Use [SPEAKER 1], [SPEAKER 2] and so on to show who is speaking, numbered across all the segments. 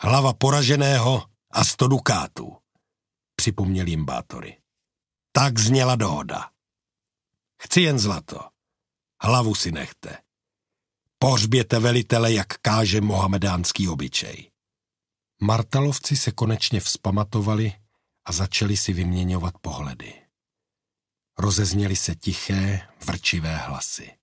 [SPEAKER 1] hlava poraženého a sto dukátů, připomněl jim Bátory. Tak zněla dohoda. Chci jen zlato. Hlavu si nechte. Pohřběte velitele, jak káže mohamedánský obyčej. Martalovci se konečně vzpamatovali a začali si vyměňovat pohledy. Rozezněly se tiché, vrčivé hlasy.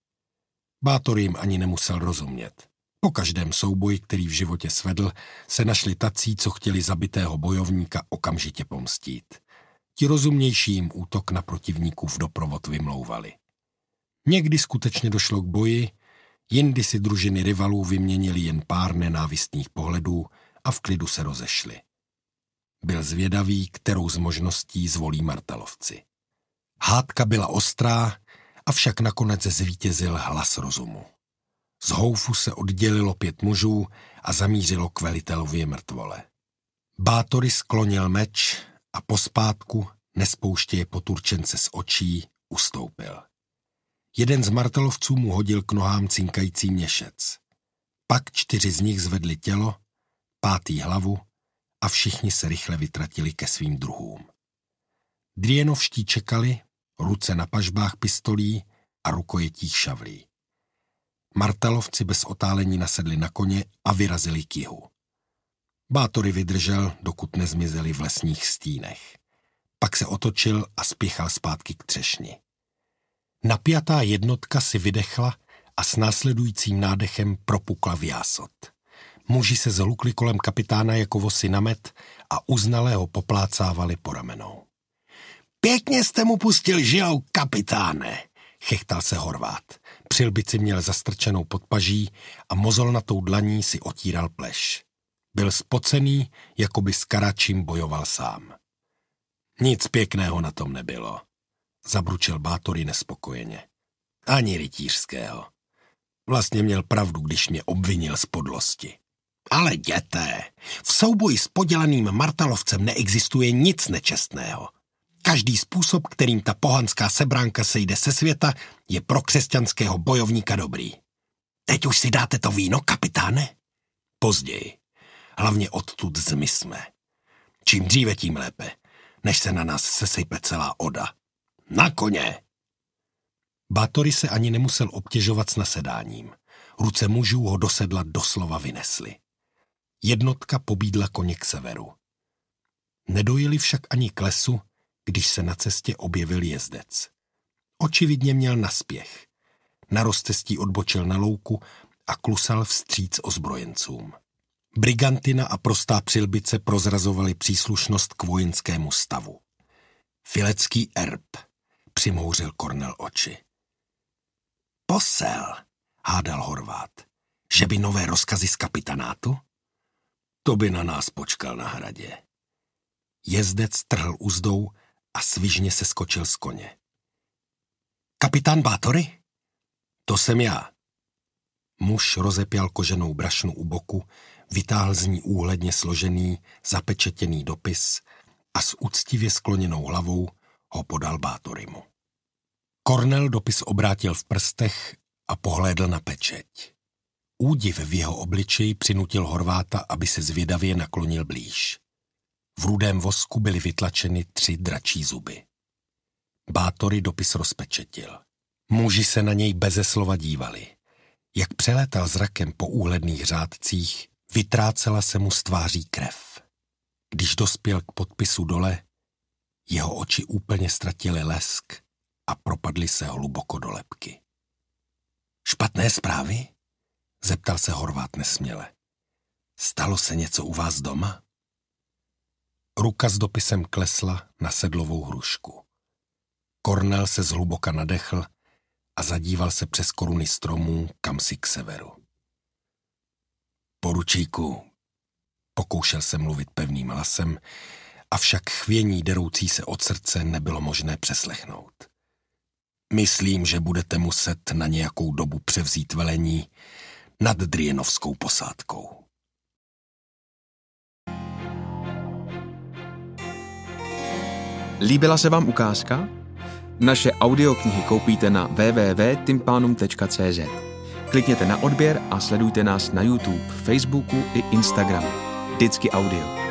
[SPEAKER 1] Bátor jim ani nemusel rozumět. Po každém souboji, který v životě svedl, se našli tací, co chtěli zabitého bojovníka okamžitě pomstít. Ti rozumnější jim útok na protivníků v doprovod vymlouvali. Někdy skutečně došlo k boji, jindy si družiny rivalů vyměnili jen pár nenávistných pohledů a v klidu se rozešli. Byl zvědavý, kterou z možností zvolí Martalovci. Hádka byla ostrá, avšak nakonec zvítězil hlas rozumu. Z houfu se oddělilo pět mužů a zamířilo k velitelově mrtvole. Bátory sklonil meč a pospátku, nespouštěje poturčence z očí, ustoupil. Jeden z martelovců mu hodil k nohám cinkající měšec. Pak čtyři z nich zvedli tělo, pátý hlavu a všichni se rychle vytratili ke svým druhům. Drienovští čekali, ruce na pažbách pistolí a rukojetích šavlí. Martelovci bez otálení nasedli na koně a vyrazili k jihu. Bátory vydržel, dokud nezmizeli v lesních stínech. Pak se otočil a spěchal zpátky k třešni. Napjatá jednotka si vydechla a s následujícím nádechem propukla v jásot. Muži se zhlukli kolem kapitána jako vosy na met a uznalé ho poplácávali po ramenou. Pěkně jste mu pustil žijou, kapitáne, chechtal se Horvát. Přilbici měl zastrčenou pod paží a tou dlaní si otíral pleš. Byl spocený, jako by s karačím bojoval sám. Nic pěkného na tom nebylo, zabručil Bátory nespokojeně. Ani rytířského. Vlastně měl pravdu, když mě obvinil z podlosti. Ale děte, v souboji s podělaným martalovcem neexistuje nic nečestného. Každý způsob, kterým ta pohanská sebránka sejde se světa, je pro křesťanského bojovníka dobrý. Teď už si dáte to víno, kapitáne? Později. Hlavně odtud zmysme. Čím dříve, tím lépe, než se na nás sesype celá oda. Na koně! Bátory se ani nemusel obtěžovat s nasedáním. Ruce mužů ho do sedla doslova vynesly. Jednotka pobídla koně k severu. Nedojeli však ani k lesu, když se na cestě objevil jezdec. Očividně měl naspěch. Na rozcestí odbočil na louku a klusal vstříc ozbrojencům. Brigantina a prostá přilbice prozrazovaly příslušnost k vojenskému stavu. Filecký erb, Přimouřil Kornel oči. Posel, hádal Horvát. Že by nové rozkazy z kapitanátu? To by na nás počkal na hradě. Jezdec trhl uzdou a svižně se skočil z koně. Kapitán Bátory? To jsem já. Muž rozepěl koženou brašnu u boku, vytáhl z ní úhledně složený, zapečetěný dopis a s úctivě skloněnou hlavou ho podal Bátorymu. Kornel dopis obrátil v prstech a pohlédl na pečeť. Údiv v jeho obličeji přinutil Horváta, aby se zvědavě naklonil blíž. V rudém vosku byly vytlačeny tři dračí zuby. Bátory dopis rozpečetil. Muži se na něj beze slova dívali. Jak přelétal zrakem po úhledných řádcích, vytrácela se mu z tváří krev. Když dospěl k podpisu dole, jeho oči úplně ztratily lesk a propadly se hluboko do lepky. Špatné zprávy? Zeptal se Horvát nesměle. Stalo se něco u vás doma? Ruka s dopisem klesla na sedlovou hrušku. Kornel se zhluboka nadechl a zadíval se přes koruny stromů kam si k severu. Poručíku, pokoušel se mluvit pevným hlasem, avšak chvění deroucí se od srdce nebylo možné přeslechnout. Myslím, že budete muset na nějakou dobu převzít velení nad Drienovskou posádkou. Líbila se vám ukázka? Naše audioknihy koupíte na www.timpanum.cz. Klikněte na odběr a sledujte nás na YouTube, Facebooku i Instagramu. Vždycky audio.